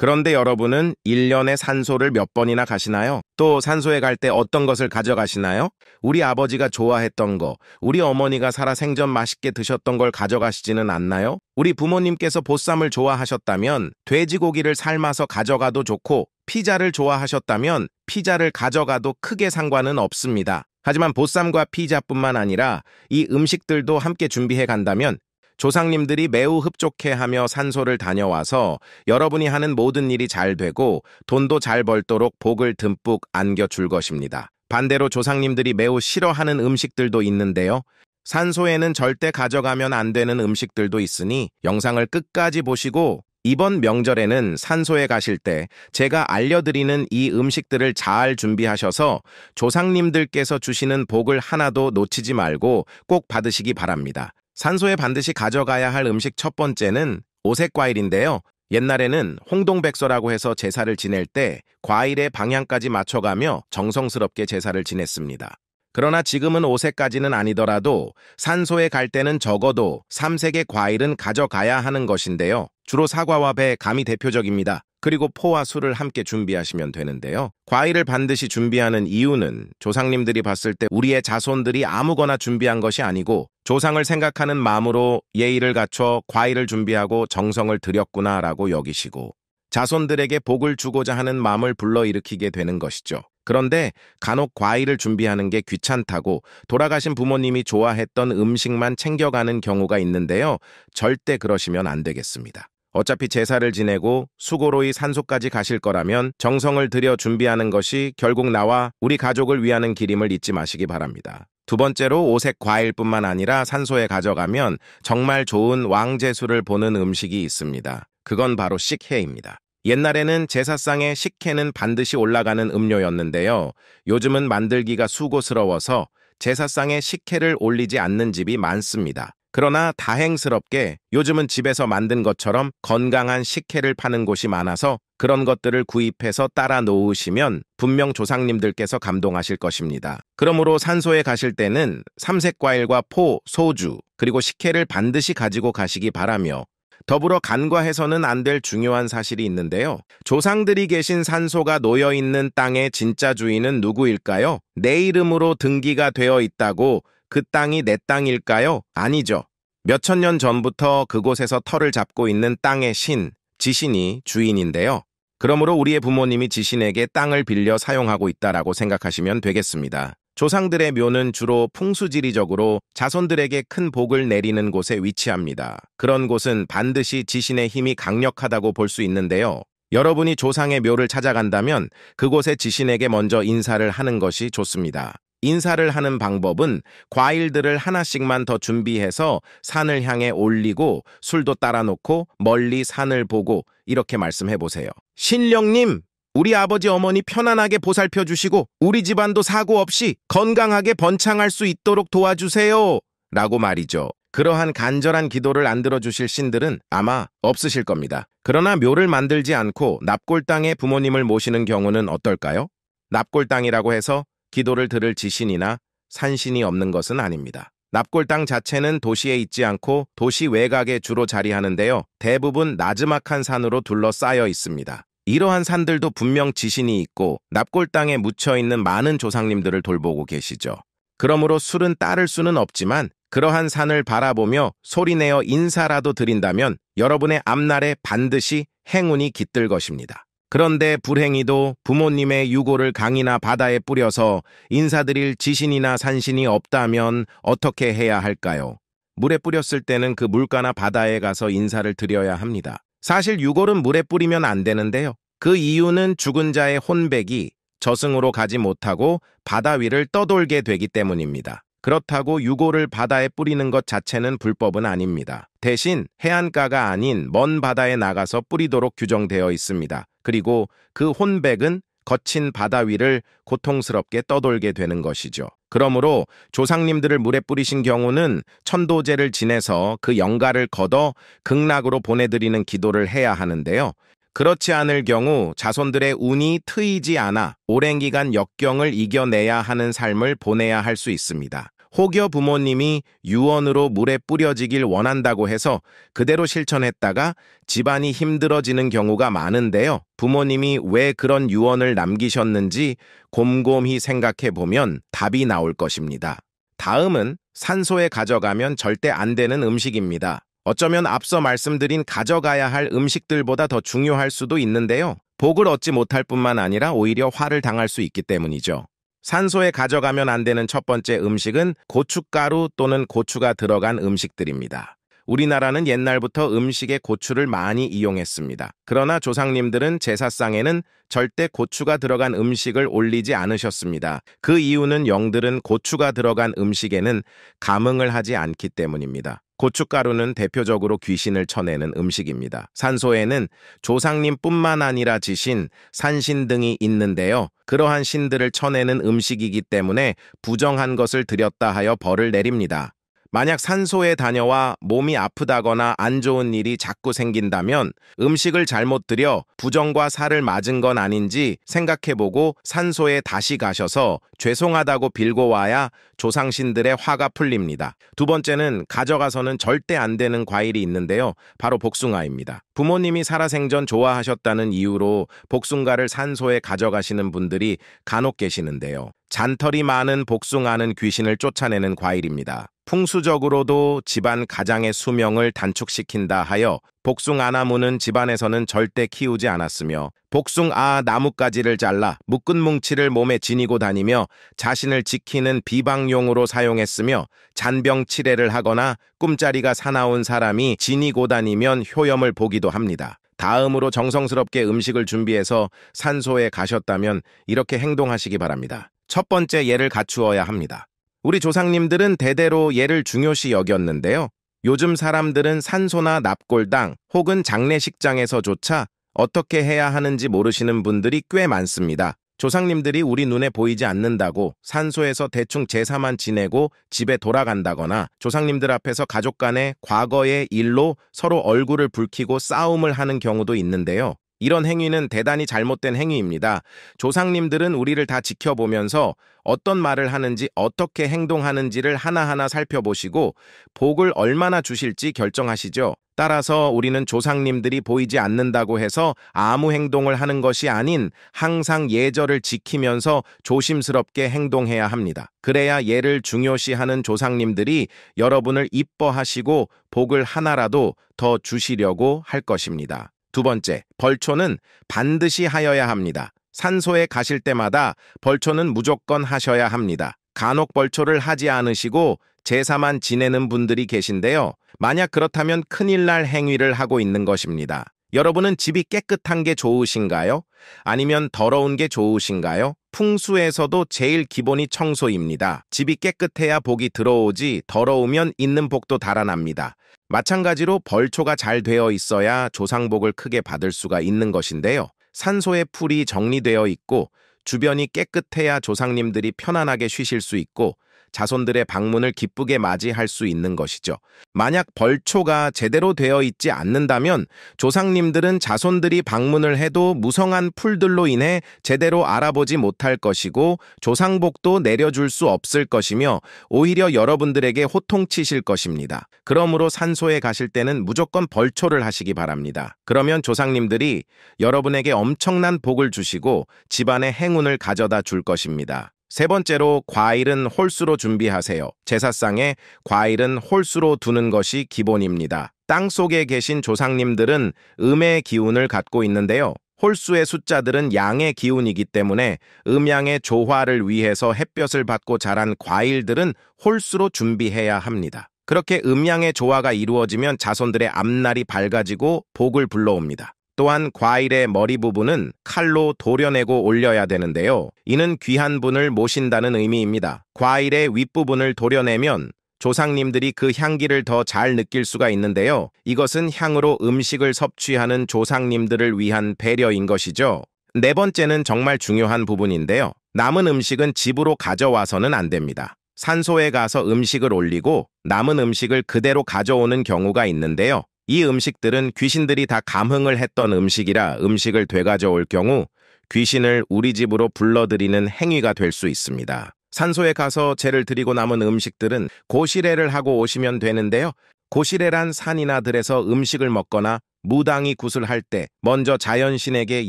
그런데 여러분은 1년에 산소를 몇 번이나 가시나요? 또 산소에 갈 때 어떤 것을 가져가시나요? 우리 아버지가 좋아했던 거, 우리 어머니가 살아 생전 맛있게 드셨던 걸 가져가시지는 않나요? 우리 부모님께서 보쌈을 좋아하셨다면 돼지고기를 삶아서 가져가도 좋고 피자를 좋아하셨다면 피자를 가져가도 크게 상관은 없습니다. 하지만 보쌈과 피자뿐만 아니라 이 음식들도 함께 준비해 간다면 조상님들이 매우 흡족해하며 산소를 다녀와서 여러분이 하는 모든 일이 잘 되고 돈도 잘 벌도록 복을 듬뿍 안겨줄 것입니다. 반대로 조상님들이 매우 싫어하는 음식들도 있는데요. 산소에는 절대 가져가면 안 되는 음식들도 있으니 영상을 끝까지 보시고 이번 명절에는 산소에 가실 때 제가 알려드리는 이 음식들을 잘 준비하셔서 조상님들께서 주시는 복을 하나도 놓치지 말고 꼭 받으시기 바랍니다. 산소에 반드시 가져가야 할 음식 첫 번째는 오색과일인데요. 옛날에는 홍동백서라고 해서 제사를 지낼 때 과일의 방향까지 맞춰가며 정성스럽게 제사를 지냈습니다. 그러나 지금은 오색까지는 아니더라도 산소에 갈 때는 적어도 3색의 과일은 가져가야 하는 것인데요. 주로 사과와 배, 감이 대표적입니다. 그리고 포와 술을 함께 준비하시면 되는데요. 과일을 반드시 준비하는 이유는 조상님들이 봤을 때 우리의 자손들이 아무거나 준비한 것이 아니고 조상을 생각하는 마음으로 예의를 갖춰 과일을 준비하고 정성을 들였구나라고 여기시고 자손들에게 복을 주고자 하는 마음을 불러일으키게 되는 것이죠. 그런데 간혹 과일을 준비하는 게 귀찮다고 돌아가신 부모님이 좋아했던 음식만 챙겨가는 경우가 있는데요. 절대 그러시면 안 되겠습니다. 어차피 제사를 지내고 수고로이 산소까지 가실 거라면 정성을 들여 준비하는 것이 결국 나와 우리 가족을 위하는 길임을 잊지 마시기 바랍니다. 두 번째로 오색 과일뿐만 아니라 산소에 가져가면 정말 좋은 왕제수를 보는 음식이 있습니다. 그건 바로 식혜입니다. 옛날에는 제사상에 식혜는 반드시 올라가는 음료였는데요. 요즘은 만들기가 수고스러워서 제사상에 식혜를 올리지 않는 집이 많습니다. 그러나 다행스럽게 요즘은 집에서 만든 것처럼 건강한 식혜를 파는 곳이 많아서 그런 것들을 구입해서 따라 놓으시면 분명 조상님들께서 감동하실 것입니다. 그러므로 산소에 가실 때는 삼색과일과 포, 소주, 그리고 식혜를 반드시 가지고 가시기 바라며 더불어 간과해서는 안 될 중요한 사실이 있는데요. 조상들이 계신 산소가 놓여 있는 땅의 진짜 주인은 누구일까요? 내 이름으로 등기가 되어 있다고 그 땅이 내 땅일까요? 아니죠. 몇천 년 전부터 그곳에서 터를 잡고 있는 땅의 신, 지신이 주인인데요. 그러므로 우리의 부모님이 지신에게 땅을 빌려 사용하고 있다라고 생각하시면 되겠습니다. 조상들의 묘는 주로 풍수지리적으로 자손들에게 큰 복을 내리는 곳에 위치합니다. 그런 곳은 반드시 지신의 힘이 강력하다고 볼 수 있는데요. 여러분이 조상의 묘를 찾아간다면 그곳에 지신에게 먼저 인사를 하는 것이 좋습니다. 인사를 하는 방법은 과일들을 하나씩만 더 준비해서 산을 향해 올리고 술도 따라 놓고 멀리 산을 보고 이렇게 말씀해 보세요. 신령님, 우리 아버지 어머니 편안하게 보살펴 주시고 우리 집안도 사고 없이 건강하게 번창할 수 있도록 도와주세요. 라고 말이죠. 그러한 간절한 기도를 안 들어주실 신들은 아마 없으실 겁니다. 그러나 묘를 만들지 않고 납골당에 부모님을 모시는 경우는 어떨까요? 납골당이라고 해서 기도를 들을 지신이나 산신이 없는 것은 아닙니다. 납골 당 자체는 도시에 있지 않고 도시 외곽에 주로 자리하는데요. 대부분 나즈막한 산으로 둘러싸여 있습니다. 이러한 산들도 분명 지신이 있고 납골 당에 묻혀있는 많은 조상님들을 돌보고 계시죠. 그러므로 술은 따를 수는 없지만 그러한 산을 바라보며 소리내어 인사라도 드린다면 여러분의 앞날에 반드시 행운이 깃들 것입니다. 그런데 불행히도 부모님의 유고를 강이나 바다에 뿌려서 인사드릴 지신이나 산신이 없다면 어떻게 해야 할까요? 물에 뿌렸을 때는 그 물가나 바다에 가서 인사를 드려야 합니다. 사실 유골은 물에 뿌리면 안 되는데요. 그 이유는 죽은 자의 혼백이 저승으로 가지 못하고 바다 위를 떠돌게 되기 때문입니다. 그렇다고 유골을 바다에 뿌리는 것 자체는 불법은 아닙니다. 대신 해안가가 아닌 먼 바다에 나가서 뿌리도록 규정되어 있습니다. 그리고 그 혼백은 거친 바다 위를 고통스럽게 떠돌게 되는 것이죠. 그러므로 조상님들을 물에 뿌리신 경우는 천도제를 지내서 그 영가를 걷어 극락으로 보내드리는 기도를 해야 하는데요. 그렇지 않을 경우 자손들의 운이 트이지 않아 오랜 기간 역경을 이겨내야 하는 삶을 보내야 할 수 있습니다. 혹여 부모님이 유언으로 물에 뿌려지길 원한다고 해서 그대로 실천했다가 집안이 힘들어지는 경우가 많은데요. 부모님이 왜 그런 유언을 남기셨는지 곰곰이 생각해보면 답이 나올 것입니다. 다음은 산소에 가져가면 절대 안 되는 음식입니다. 어쩌면 앞서 말씀드린 가져가야 할 음식들보다 더 중요할 수도 있는데요. 복을 얻지 못할 뿐만 아니라 오히려 화를 당할 수 있기 때문이죠. 산소에 가져가면 안 되는 첫 번째 음식은 고춧가루 또는 고추가 들어간 음식들입니다. 우리나라는 옛날부터 음식에 고추를 많이 이용했습니다. 그러나 조상님들은 제사상에는 절대 고추가 들어간 음식을 올리지 않으셨습니다. 그 이유는 영들은 고추가 들어간 음식에는 감흥을 하지 않기 때문입니다. 고춧가루는 대표적으로 귀신을 쳐내는 음식입니다. 산소에는 조상님뿐만 아니라 지신, 산신 등이 있는데요. 그러한 신들을 쳐내는 음식이기 때문에 부정한 것을 들였다 하여 벌을 내립니다. 만약 산소에 다녀와 몸이 아프다거나 안 좋은 일이 자꾸 생긴다면 음식을 잘못 들여 부정과 살을 맞은 건 아닌지 생각해보고 산소에 다시 가셔서 죄송하다고 빌고 와야 조상신들의 화가 풀립니다. 두 번째는 가져가서는 절대 안 되는 과일이 있는데요. 바로 복숭아입니다. 부모님이 살아생전 좋아하셨다는 이유로 복숭아를 산소에 가져가시는 분들이 간혹 계시는데요. 잔털이 많은 복숭아는 귀신을 쫓아내는 과일입니다. 풍수적으로도 집안 가장의 수명을 단축시킨다 하여 복숭 아나무는 집안에서는 절대 키우지 않았으며 복숭 아 나뭇가지를 잘라 묶은 뭉치를 몸에 지니고 다니며 자신을 지키는 비방용으로 사용했으며 잔병 치레를 하거나 꿈자리가 사나운 사람이 지니고 다니면 효염을 보기도 합니다. 다음으로 정성스럽게 음식을 준비해서 산소에 가셨다면 이렇게 행동하시기 바랍니다. 첫 번째 예를 갖추어야 합니다. 우리 조상님들은 대대로 얘를 중요시 여겼는데요. 요즘 사람들은 산소나 납골당 혹은 장례식장에서조차 어떻게 해야 하는지 모르시는 분들이 꽤 많습니다. 조상님들이 우리 눈에 보이지 않는다고 산소에서 대충 제사만 지내고 집에 돌아간다거나 조상님들 앞에서 가족 간의 과거의 일로 서로 얼굴을 붉히고 싸움을 하는 경우도 있는데요. 이런 행위는 대단히 잘못된 행위입니다. 조상님들은 우리를 다 지켜보면서 어떤 말을 하는지 어떻게 행동하는지를 하나하나 살펴보시고 복을 얼마나 주실지 결정하시죠. 따라서 우리는 조상님들이 보이지 않는다고 해서 아무 행동을 하는 것이 아닌 항상 예절을 지키면서 조심스럽게 행동해야 합니다. 그래야 예를 중요시하는 조상님들이 여러분을 이뻐하시고 복을 하나라도 더 주시려고 할 것입니다. 두 번째, 벌초는 반드시 하여야 합니다. 산소에 가실 때마다 벌초는 무조건 하셔야 합니다. 간혹 벌초를 하지 않으시고 제사만 지내는 분들이 계신데요. 만약 그렇다면 큰일 날 행위를 하고 있는 것입니다. 여러분은 집이 깨끗한 게 좋으신가요? 아니면 더러운 게 좋으신가요? 풍수에서도 제일 기본이 청소입니다. 집이 깨끗해야 복이 들어오지 더러우면 있는 복도 달아납니다. 마찬가지로 벌초가 잘 되어 있어야 조상복을 크게 받을 수가 있는 것인데요. 산소의 풀이 정리되어 있고 주변이 깨끗해야 조상님들이 편안하게 쉬실 수 있고 자손들의 방문을 기쁘게 맞이할 수 있는 것이죠. 만약 벌초가 제대로 되어 있지 않는다면 조상님들은 자손들이 방문을 해도 무성한 풀들로 인해 제대로 알아보지 못할 것이고 조상복도 내려줄 수 없을 것이며 오히려 여러분들에게 호통치실 것입니다. 그러므로 산소에 가실 때는 무조건 벌초를 하시기 바랍니다. 그러면 조상님들이 여러분에게 엄청난 복을 주시고 집안의 행운을 가져다 줄 것입니다. 세 번째로 과일은 홀수로 준비하세요. 제사상에 과일은 홀수로 두는 것이 기본입니다. 땅 속에 계신 조상님들은 음의 기운을 갖고 있는데요. 홀수의 숫자들은 양의 기운이기 때문에 음양의 조화를 위해서 햇볕을 받고 자란 과일들은 홀수로 준비해야 합니다. 그렇게 음양의 조화가 이루어지면 자손들의 앞날이 밝아지고 복을 불러옵니다. 또한 과일의 머리 부분은 칼로 도려내고 올려야 되는데요. 이는 귀한 분을 모신다는 의미입니다. 과일의 윗부분을 도려내면 조상님들이 그 향기를 더 잘 느낄 수가 있는데요. 이것은 향으로 음식을 섭취하는 조상님들을 위한 배려인 것이죠. 네 번째는 정말 중요한 부분인데요. 남은 음식은 집으로 가져와서는 안 됩니다. 산소에 가서 음식을 올리고 남은 음식을 그대로 가져오는 경우가 있는데요. 이 음식들은 귀신들이 다 감흥을 했던 음식이라 음식을 되가져올 경우 귀신을 우리 집으로 불러들이는 행위가 될 수 있습니다. 산소에 가서 재를 드리고 남은 음식들은 고시레를 하고 오시면 되는데요. 고시레란 산이나 들에서 음식을 먹거나 무당이 구슬할 때 먼저 자연신에게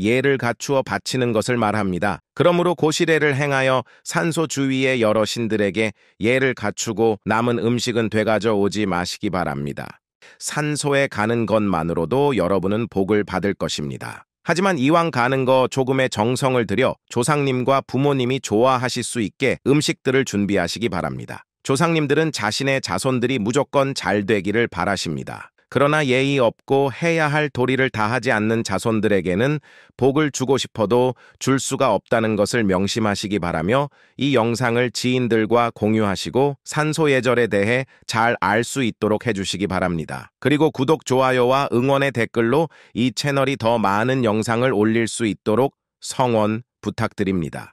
예를 갖추어 바치는 것을 말합니다. 그러므로 고시례를 행하여 산소 주위의 여러 신들에게 예를 갖추고 남은 음식은 되가져 오지 마시기 바랍니다. 산소에 가는 것만으로도 여러분은 복을 받을 것입니다. 하지만 이왕 가는 거 조금의 정성을 들여 조상님과 부모님이 좋아하실 수 있게 음식들을 준비하시기 바랍니다. 조상님들은 자신의 자손들이 무조건 잘 되기를 바라십니다. 그러나 예의 없고 해야 할 도리를 다하지 않는 자손들에게는 복을 주고 싶어도 줄 수가 없다는 것을 명심하시기 바라며 이 영상을 지인들과 공유하시고 산소예절에 대해 잘 알 수 있도록 해주시기 바랍니다. 그리고 구독, 좋아요와 응원의 댓글로 이 채널이 더 많은 영상을 올릴 수 있도록 성원 부탁드립니다.